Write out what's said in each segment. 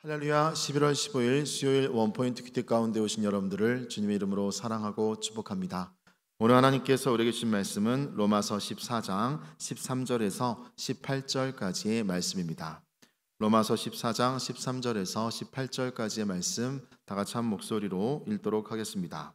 할렐루야 11월 15일 수요일 원포인트 큐티 가운데 오신 여러분들을 주님의 이름으로 사랑하고 축복합니다. 오늘 하나님께서 우리에게 주신 말씀은 로마서 14장 13절에서 18절까지의 말씀입니다. 로마서 14장 13절에서 18절까지의 말씀 다 같이 한 목소리로 읽도록 하겠습니다.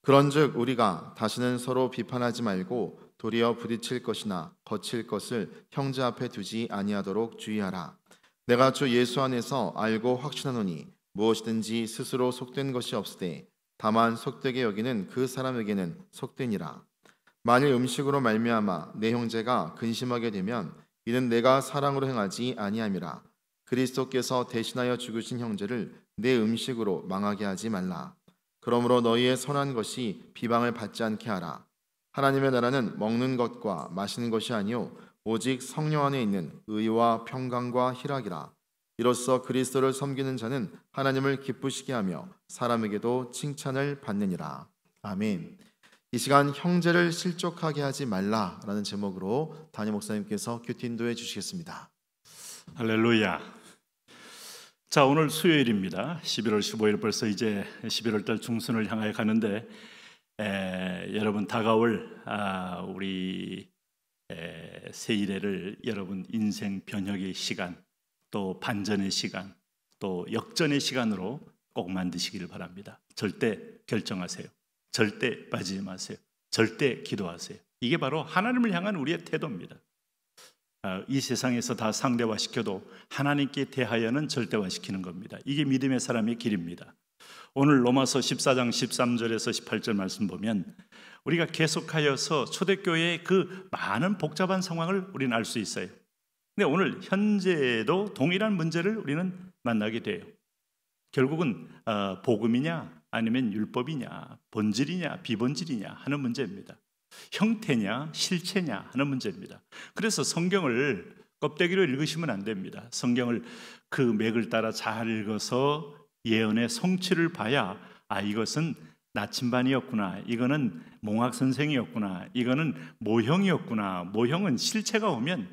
그런즉 우리가 다시는 서로 비판하지 말고 도리어 부딪힐 것이나 거칠 것을 형제 앞에 두지 아니하도록 주의하라. 내가 주 예수 안에서 알고 확신하노니 무엇이든지 스스로 속된 것이 없으되 다만 속되게 여기는 그 사람에게는 속되니라. 만일 음식으로 말미암아 내 형제가 근심하게 되면 이는 내가 사랑으로 행하지 아니함이라. 그리스도께서 대신하여 죽으신 형제를 내 음식으로 망하게 하지 말라. 그러므로 너희의 선한 것이 비방을 받지 않게 하라. 하나님의 나라는 먹는 것과 마시는 것이 아니요 오직 성령 안에 있는 의와 평강과 희락이라. 이로써 그리스도를 섬기는 자는 하나님을 기쁘시게 하며 사람에게도 칭찬을 받느니라. 아멘. 이 시간 형제를 실족하게 하지 말라라는 제목으로 다니 목사님께서 큐티 인도해 주시겠습니다. 할렐루야. 자, 오늘 수요일입니다. 11월 15일 벌써 이제 11월 달 중순을 향하여 가는데 에, 여러분 다가올 아, 우리 에, 세일회를 여러분 인생 변혁의 시간, 또 반전의 시간, 또 역전의 시간으로 꼭 만드시길 바랍니다. 절대 결정하세요. 절대 빠지지 마세요. 절대 기도하세요. 이게 바로 하나님을 향한 우리의 태도입니다. 아, 이 세상에서 다 상대화시켜도 하나님께 대하여는 절대화시키는 겁니다. 이게 믿음의 사람의 길입니다. 오늘 로마서 14장 13절에서 18절 말씀 보면 우리가 계속하여서 초대교회의 그 많은 복잡한 상황을 우리는 알 수 있어요. 근데 오늘 현재도 에 동일한 문제를 우리는 만나게 돼요. 결국은 어, 복음이냐 아니면 율법이냐 본질이냐 비본질이냐 하는 문제입니다. 형태냐 실체냐 하는 문제입니다. 그래서 성경을 껍데기로 읽으시면 안 됩니다. 성경을 그 맥을 따라 잘 읽어서 예언의 성취를 봐야 아 이것은 나침반이었구나. 이거는 몽학 선생이었구나. 이거는 모형이었구나. 모형은 실체가 오면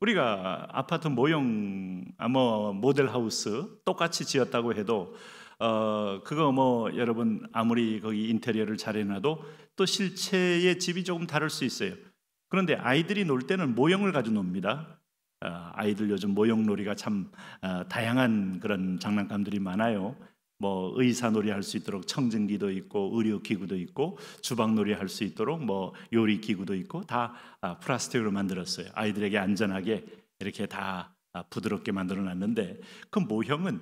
우리가 아파트 모형 아뭐 모델 하우스 똑같이 지었다고 해도 어 그거 뭐 여러분 아무리 거기 인테리어를 잘해놔도 또 실체의 집이 조금 다를 수 있어요. 그런데 아이들이 놀 때는 모형을 가지고 놉니다. 어, 아이들 요즘 모형놀이가 참 어, 다양한 그런 장난감들이 많아요. 뭐 의사놀이 할 수 있도록 청진기도 있고 의료기구도 있고 주방놀이 할 수 있도록 뭐 요리기구도 있고 다 아, 플라스틱으로 만들었어요. 아이들에게 안전하게 이렇게 다 아, 부드럽게 만들어 놨는데 그 모형은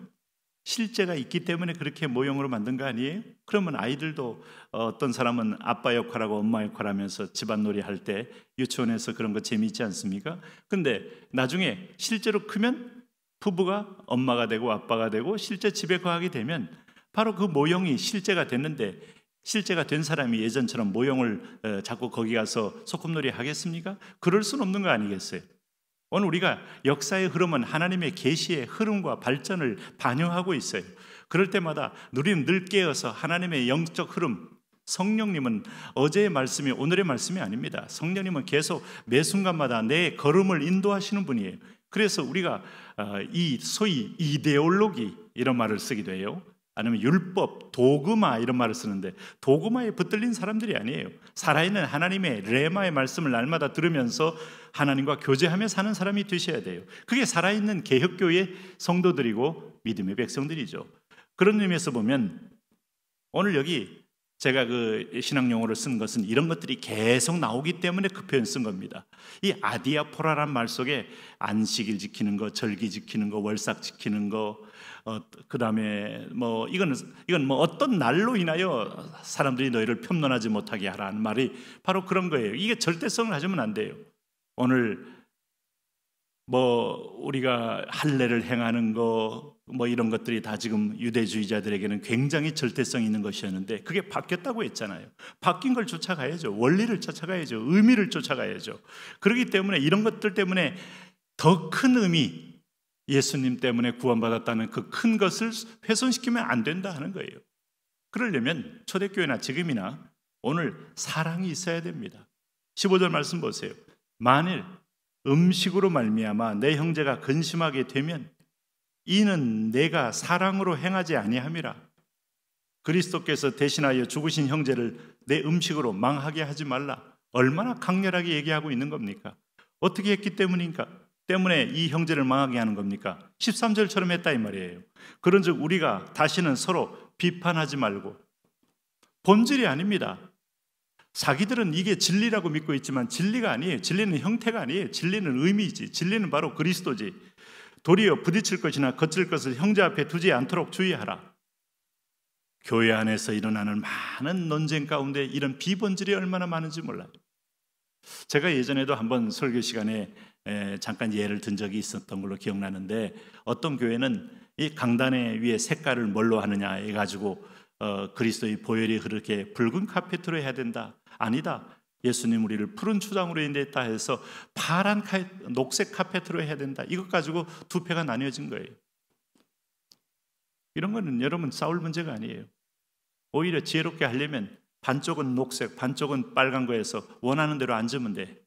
실제가 있기 때문에 그렇게 모형으로 만든 거 아니에요? 그러면 아이들도 어, 어떤 사람은 아빠 역할하고 엄마 역할하면서 집안놀이 할 때 유치원에서 그런 거 재미있지 않습니까? 근데 나중에 실제로 크면 부부가 엄마가 되고 아빠가 되고 실제 집에 거하게 되면 바로 그 모형이 실제가 됐는데 실제가 된 사람이 예전처럼 모형을 어, 자꾸 거기 가서 소꿉놀이 하겠습니까? 그럴 수는 없는 거 아니겠어요? 오늘 우리가 역사의 흐름은 하나님의 계시의 흐름과 발전을 반영하고 있어요. 그럴 때마다 누리는 늘 깨어서 하나님의 영적 흐름, 성령님은 어제의 말씀이 오늘의 말씀이 아닙니다. 성령님은 계속 매 순간마다 내 걸음을 인도하시는 분이에요. 그래서 우리가 어, 이 소위 이데올로기 이런 말을 쓰기도 해요. 아니면 율법, 도그마 이런 말을 쓰는데 도그마에 붙들린 사람들이 아니에요. 살아있는 하나님의 레마의 말씀을 날마다 들으면서 하나님과 교제하며 사는 사람이 되셔야 돼요. 그게 살아있는 개혁교회 성도들이고 믿음의 백성들이죠. 그런 의미에서 보면 오늘 여기 제가 그 신학 용어를 쓴 것은 이런 것들이 계속 나오기 때문에 그 표현 쓴 겁니다. 이 아디아포라란 말 속에 안식일 지키는 거, 절기 지키는 거, 월삭 지키는 거, 어, 그다음에 뭐이거는 이건 뭐 어떤 날로 인하여 사람들이 너희를 폄론하지 못하게 하라는 말이 바로 그런 거예요. 이게 절대성을 가지면 안 돼요. 오늘 뭐 우리가 할례를 행하는 거 뭐 이런 것들이 다 지금 유대주의자들에게는 굉장히 절대성 있는 것이었는데 그게 바뀌었다고 했잖아요. 바뀐 걸 쫓아가야죠. 원리를 쫓아가야죠. 의미를 쫓아가야죠. 그렇기 때문에 이런 것들 때문에 더 큰 의미 예수님 때문에 구원받았다는 그 큰 것을 훼손시키면 안 된다 하는 거예요. 그러려면 초대교회나 지금이나 오늘 사랑이 있어야 됩니다. 15절 말씀 보세요. 만일 음식으로 말미암아 내 형제가 근심하게 되면 이는 내가 사랑으로 행하지 아니함이라. 그리스도께서 대신하여 죽으신 형제를 내 음식으로 망하게 하지 말라. 얼마나 강렬하게 얘기하고 있는 겁니까? 어떻게 했기 때문인가? 때문에 이 형제를 망하게 하는 겁니까? 13절처럼 했다 이 말이에요. 그런즉 우리가 다시는 서로 비판하지 말고 본질이 아닙니다. 자기들은 이게 진리라고 믿고 있지만 진리가 아니에요. 진리는 형태가 아니에요. 진리는 의미이지. 진리는 바로 그리스도지. 도리어 부딪힐 것이나 거칠 것을 형제 앞에 두지 않도록 주의하라. 교회 안에서 일어나는 많은 논쟁 가운데 이런 비본질이 얼마나 많은지 몰라요. 제가 예전에도 한번 설교 시간에 잠깐 예를 든 적이 있었던 걸로 기억나는데 어떤 교회는 이 강단에 위에 색깔을 뭘로 하느냐 해가지고 어, 그리스도의 보혈이 그렇게 붉은 카페트로 해야 된다. 아니다. 예수님 우리를 푸른 초장으로 인도했다 해서 파란 카, 녹색 카페트로 해야 된다. 이것 가지고 두 패가 나뉘어진 거예요. 이런 거는 여러분 싸울 문제가 아니에요. 오히려 지혜롭게 하려면 반쪽은 녹색, 반쪽은 빨간 거에서 원하는 대로 앉으면 돼.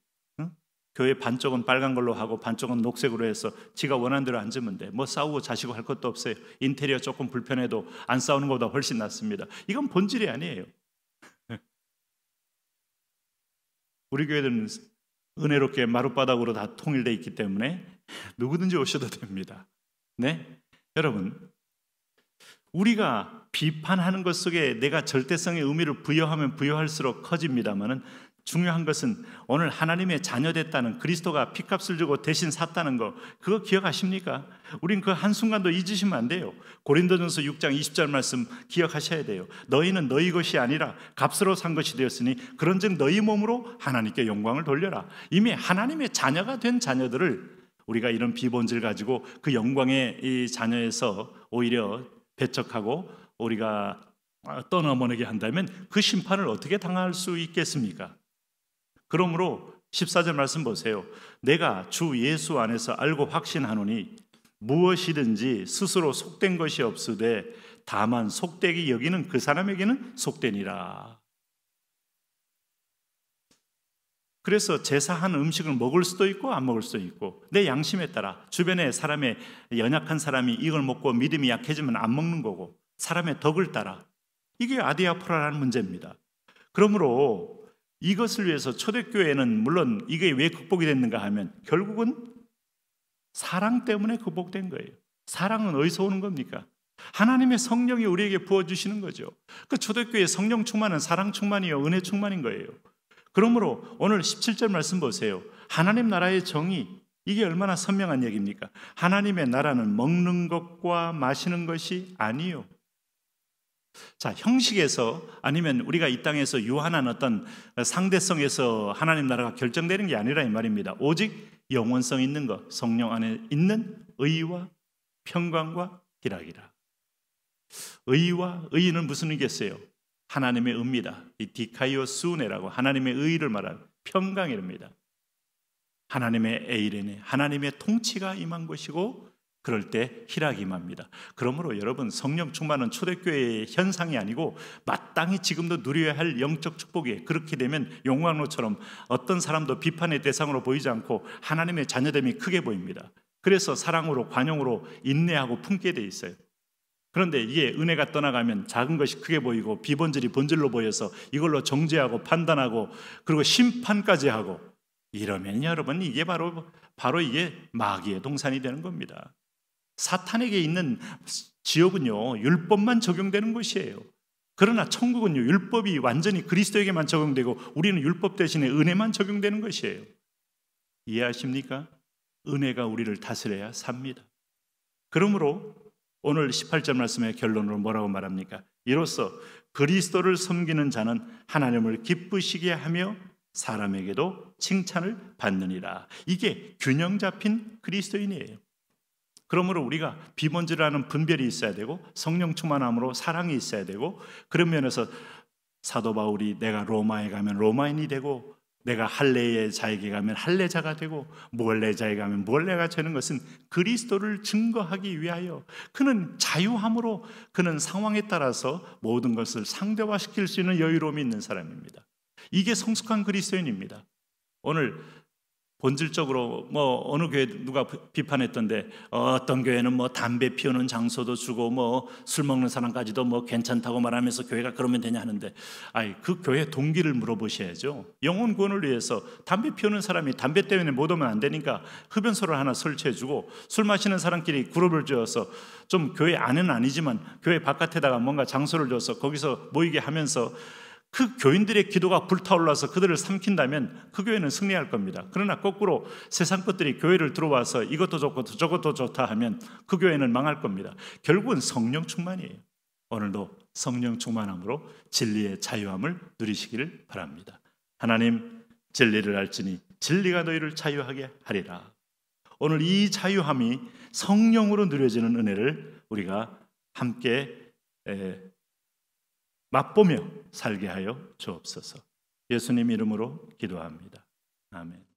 교회 반쪽은 빨간 걸로 하고 반쪽은 녹색으로 해서 지가 원하는 대로 앉으면 돼. 뭐 싸우고 자시고 할 것도 없어요. 인테리어 조금 불편해도 안 싸우는 것보다 훨씬 낫습니다. 이건 본질이 아니에요. 우리 교회들 은혜롭게 은 마룻바닥으로 다통일되어 있기 때문에 누구든지 오셔도 됩니다. 네? 여러분, 우리가 비판하는 것 속에 내가 절대성의 의미를 부여하면 부여할수록 커집니다만은 중요한 것은 오늘 하나님의 자녀 됐다는 그리스도가 피값을 주고 대신 샀다는 거 그거 기억하십니까? 우린 그 한순간도 잊으시면 안 돼요. 고린도전서 6장 20절 말씀 기억하셔야 돼요. 너희는 너희 것이 아니라 값으로 산 것이 되었으니 그런즉 너희 몸으로 하나님께 영광을 돌려라. 이미 하나님의 자녀가 된 자녀들을 우리가 이런 비본질 가지고 그 영광의 이 자녀에서 오히려 배척하고 우리가 떠넘어내게 한다면 그 심판을 어떻게 당할 수 있겠습니까? 그러므로 14절 말씀 보세요. 내가 주 예수 안에서 알고 확신하노니 무엇이든지 스스로 속된 것이 없으되 다만 속되기 여기는 그 사람에게는 속되니라. 그래서 제사한 음식을 먹을 수도 있고 안 먹을 수도 있고 내 양심에 따라 주변에 사람의 연약한 사람이 이걸 먹고 믿음이 약해지면 안 먹는 거고 사람의 덕을 따라 이게 아디아포라라는 문제입니다. 그러므로 이것을 위해서 초대교회는 물론 이게 왜 극복이 됐는가 하면 결국은 사랑 때문에 극복된 거예요. 사랑은 어디서 오는 겁니까? 하나님의 성령이 우리에게 부어주시는 거죠. 그 초대교회 성령 충만은 사랑 충만이요, 은혜 충만인 거예요. 그러므로 오늘 17절 말씀 보세요. 하나님 나라의 정의, 이게 얼마나 선명한 얘기입니까? 하나님의 나라는 먹는 것과 마시는 것이 아니요. 자, 형식에서 아니면 우리가 이 땅에서 유한한 어떤 상대성에서 하나님 나라가 결정되는 게 아니라 이 말입니다. 오직 영원성 있는 것, 성령 안에 있는 의와 평강과 희락이라. 의와 의는 무슨 의겠어요? 하나님의 의입니다. 이 디카이오 수네라고 하나님의 의를 말하는 평강이랍니다. 하나님의 에이레네, 하나님의 통치가 임한 것이고 그럴 때 희락이 맙니다 그러므로 여러분 성령 충만은 초대교회의 현상이 아니고 마땅히 지금도 누려야 할 영적 축복이에요. 그렇게 되면 용왕로처럼 어떤 사람도 비판의 대상으로 보이지 않고 하나님의 자녀됨이 크게 보입니다. 그래서 사랑으로 관용으로 인내하고 품게 돼 있어요. 그런데 이게 은혜가 떠나가면 작은 것이 크게 보이고 비본질이 본질로 보여서 이걸로 정죄하고 판단하고 그리고 심판까지 하고 이러면 여러분 이게 바로 바로 이게 마귀의 동산이 되는 겁니다. 사탄에게 있는 지옥은요, 율법만 적용되는 곳이에요. 그러나 천국은요, 율법이 완전히 그리스도에게만 적용되고 우리는 율법 대신에 은혜만 적용되는 것이에요. 이해하십니까? 은혜가 우리를 다스려야 삽니다. 그러므로 오늘 18절 말씀의 결론으로 뭐라고 말합니까? 이로써 그리스도를 섬기는 자는 하나님을 기쁘시게 하며 사람에게도 칭찬을 받느니라. 이게 균형 잡힌 그리스도인이에요. 그러므로 우리가 비번지라는 분별이 있어야 되고 성령 충만함으로 사랑이 있어야 되고 그런 면에서 사도 바울이 내가 로마에 가면 로마인이 되고 내가 할례의 자에게 가면 할례자가 되고 몰래자에 가면 몰래가 되는 것은 그리스도를 증거하기 위하여 그는 자유함으로 그는 상황에 따라서 모든 것을 상대화시킬 수 있는 여유로움이 있는 사람입니다. 이게 성숙한 그리스도인입니다. 오늘 본질적으로 뭐 어느 교회 누가 비판했던데 어떤 교회는 뭐 담배 피우는 장소도 주고 뭐 술 먹는 사람까지도 뭐 괜찮다고 말하면서 교회가 그러면 되냐 하는데 아이 그 교회 동기를 물어보셔야죠. 영혼 구원을 위해서 담배 피우는 사람이 담배 때문에 못 오면 안 되니까 흡연소를 하나 설치해 주고 술 마시는 사람끼리 그룹을 지어서 좀 교회 안은 아니지만 교회 바깥에다가 뭔가 장소를 줘서 거기서 모이게 하면서 그 교인들의 기도가 불타올라서 그들을 삼킨다면 그 교회는 승리할 겁니다. 그러나 거꾸로 세상 것들이 교회를 들어와서 이것도 좋고 저것도 좋다 하면 그 교회는 망할 겁니다. 결국은 성령 충만이에요. 오늘도 성령 충만함으로 진리의 자유함을 누리시기를 바랍니다. 하나님 진리를 알지니 진리가 너희를 자유하게 하리라. 오늘 이 자유함이 성령으로 누려지는 은혜를 우리가 함께 에, 맛보며 살게 하여 주옵소서. 예수님 이름으로 기도합니다. 아멘.